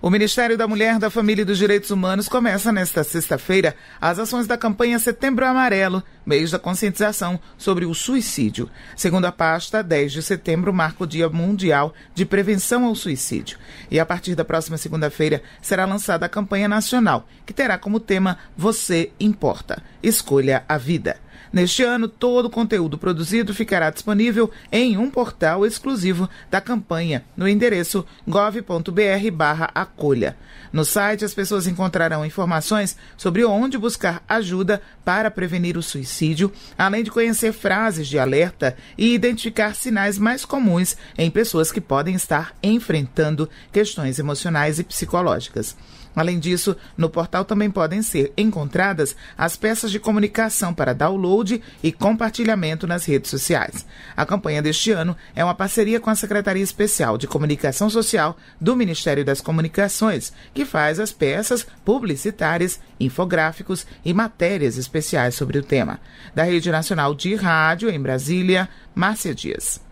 O Ministério da Mulher, da Família e dos Direitos Humanos começa nesta sexta-feira as ações da campanha Setembro Amarelo, mês da conscientização sobre o suicídio. Segundo a pasta, 10 de setembro marca o Dia Mundial de Prevenção ao Suicídio. E a partir da próxima segunda-feira será lançada a campanha nacional, que terá como tema Você Importa. Escolha a vida. Neste ano, todo o conteúdo produzido ficará disponível em um portal exclusivo da campanha, no endereço gov.br/acolha. No site, as pessoas encontrarão informações sobre onde buscar ajuda para prevenir o suicídio suicídio, além de conhecer frases de alerta e identificar sinais mais comuns em pessoas que podem estar enfrentando questões emocionais e psicológicas. Além disso, no portal também podem ser encontradas as peças de comunicação para download e compartilhamento nas redes sociais. A campanha deste ano é uma parceria com a Secretaria Especial de Comunicação Social do Ministério das Comunicações, que faz as peças publicitárias infográficos e matérias especiais sobre o tema. Da Rede Nacional de Rádio, em Brasília, Márcia Dias.